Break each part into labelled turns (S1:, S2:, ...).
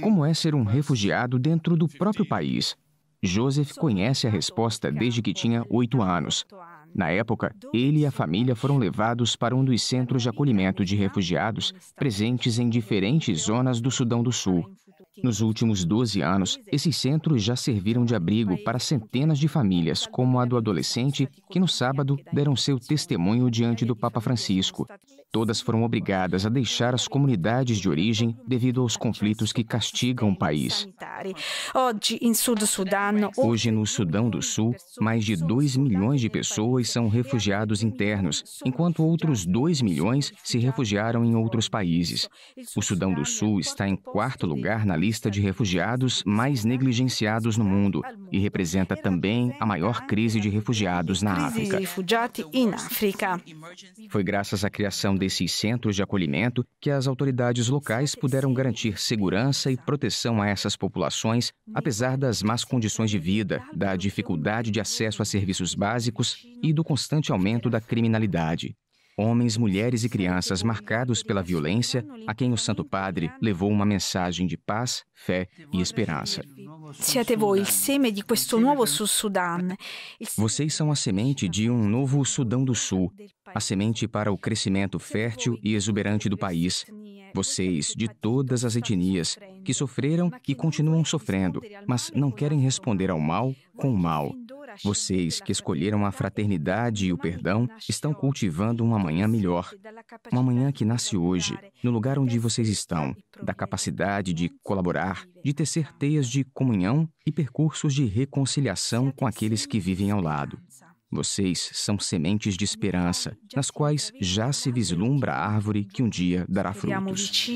S1: Como é ser um refugiado dentro do próprio país? Joseph conhece a resposta desde que tinha oito anos. Na época, ele e a família foram levados para um dos centros de acolhimento de refugiados presentes em diferentes é zonas do Sudão do Sul. Nos últimos 12 anos, esses centros já serviram de abrigo para centenas de famílias, como a do adolescente, que no sábado deram seu testemunho diante do Papa Francisco. Todas foram obrigadas a deixar as comunidades de origem devido aos conflitos que castigam o país.
S2: Hoje, em Sud Sudan,
S1: Hoje, no Sudão do Sul, mais de 2 milhões de pessoas são refugiados internos, enquanto outros 2 milhões se refugiaram em outros países. O Sudão do Sul está em quarto lugar na lista de refugiados mais negligenciados no mundo e representa também a maior crise de refugiados na África. Foi graças à criação desses centros de acolhimento que as autoridades locais puderam garantir segurança e proteção a essas populações relações, apesar das más condições de vida, da dificuldade de acesso a serviços básicos e do constante aumento da criminalidade. Homens, mulheres e crianças marcados pela violência, a quem o Santo Padre levou uma mensagem de paz, fé e esperança. Vocês são a semente de um novo Sudão do Sul, a semente para o crescimento fértil e exuberante do país, vocês, de todas as etnias, que sofreram e continuam sofrendo, mas não querem responder ao mal com o mal. Vocês que escolheram a fraternidade e o perdão estão cultivando uma manhã melhor. Uma manhã que nasce hoje, no lugar onde vocês estão, da capacidade de colaborar, de tecer teias de comunhão e percursos de reconciliação com aqueles que vivem ao lado. Vocês são sementes de esperança, nas assim, quais já se vislumbra a árvore que um dia dará frutos.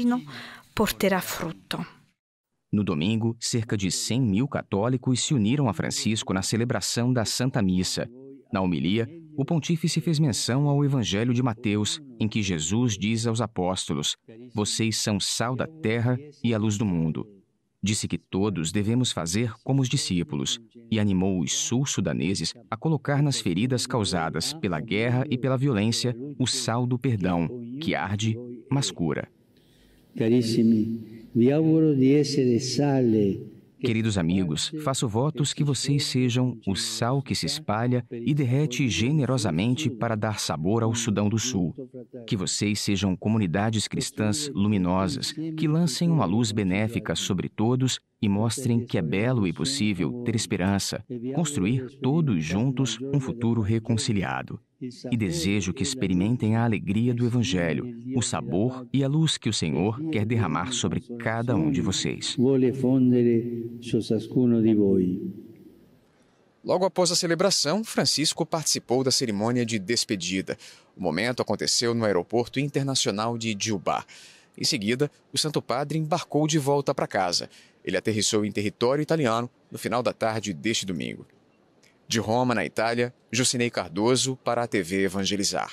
S1: No domingo, cerca de 100 mil católicos se uniram a Francisco na celebração da Santa Missa. Na homilia, o pontífice fez menção ao Evangelho de Mateus, em que Jesus diz aos apóstolos: Vocês são sal da terra e a luz do mundo. Disse que todos devemos fazer como os discípulos e animou os sul-sudaneses a colocar nas feridas causadas pela guerra e pela violência o sal do perdão, que arde, mas cura. Caríssimo, vi auguro di essere sale Queridos amigos, faço votos que vocês sejam o sal que se espalha e derrete generosamente para dar sabor ao Sudão do Sul. Que vocês sejam comunidades cristãs luminosas, que lancem uma luz benéfica sobre todos e mostrem que é belo e possível ter esperança, é construir é todos juntos é um futuro reconciliado. E desejo que experimentem a alegria do Evangelho, o sabor e a luz que o Senhor quer derramar sobre cada um de vocês. Logo após a celebração, Francisco participou da cerimônia de despedida. O momento aconteceu no Aeroporto Internacional de Jubá. Em seguida, o Santo Padre embarcou de volta para casa ele aterrissou em território italiano no final da tarde deste domingo. De Roma, na Itália, Jucinei Cardoso para a TV Evangelizar.